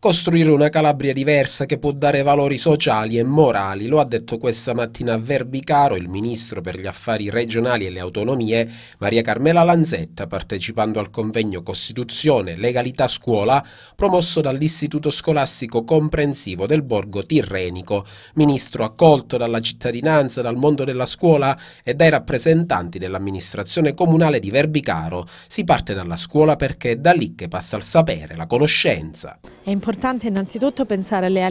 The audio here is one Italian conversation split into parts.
Costruire una Calabria diversa che può dare valori sociali e morali, lo ha detto questa mattina a Verbicaro il ministro per gli affari regionali e le autonomie Maria Carmela Lanzetta partecipando al convegno Costituzione, Legalità, Scuola promosso dall'Istituto Scolastico Comprensivo del Borgo Tirrenico. Ministro accolto dalla cittadinanza, dal mondo della scuola e dai rappresentanti dell'amministrazione comunale di Verbicaro. Si parte dalla scuola perché è da lì che passa il sapere, la conoscenza. È importante innanzitutto pensare alle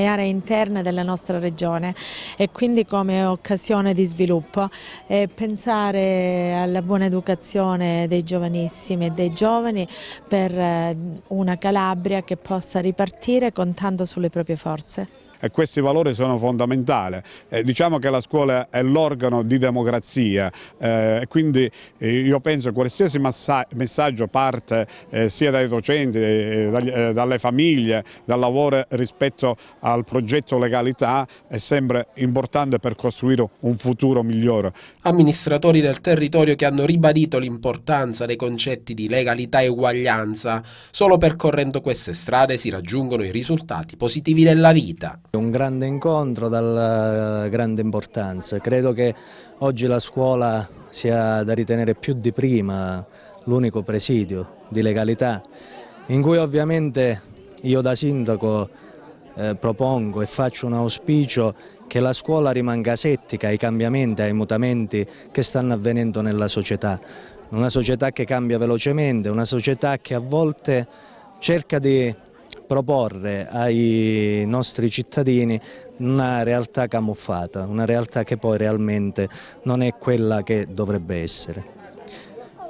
aree, interne della nostra regione e quindi come occasione di sviluppo e pensare alla buona educazione dei giovanissimi e dei giovani per eh, una Calabria che possa ripartire contando sulle proprie forze e questi valori sono fondamentali. Eh, diciamo che la scuola è l'organo di democrazia eh, e quindi eh, io penso che qualsiasi messaggio parte eh, sia dai docenti, eh, dagli, dalle famiglie, dal lavoro rispetto al progetto legalità è sempre importante per costruire un futuro migliore. Amministratori del territorio che hanno ribadito l'importanza dei concetti di legalità e uguaglianza, solo percorrendo queste strade si raggiungono i risultati positivi della vita. Un grande incontro dalla eh, grande importanza, credo che oggi la scuola sia da ritenere più di prima l'unico presidio di legalità in cui ovviamente io da sindaco eh, propongo e faccio un auspicio che la scuola rimanga settica ai cambiamenti, ai mutamenti che stanno avvenendo nella società. Una società che cambia velocemente, una società che a volte cerca di proporre ai nostri cittadini una realtà camuffata, una realtà che poi realmente non è quella che dovrebbe essere.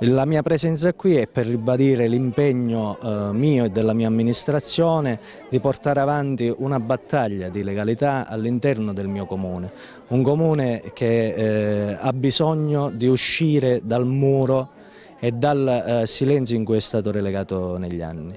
La mia presenza qui è per ribadire l'impegno eh, mio e della mia amministrazione di portare avanti una battaglia di legalità all'interno del mio comune, un comune che eh, ha bisogno di uscire dal muro e dal eh, silenzio in cui è stato relegato negli anni.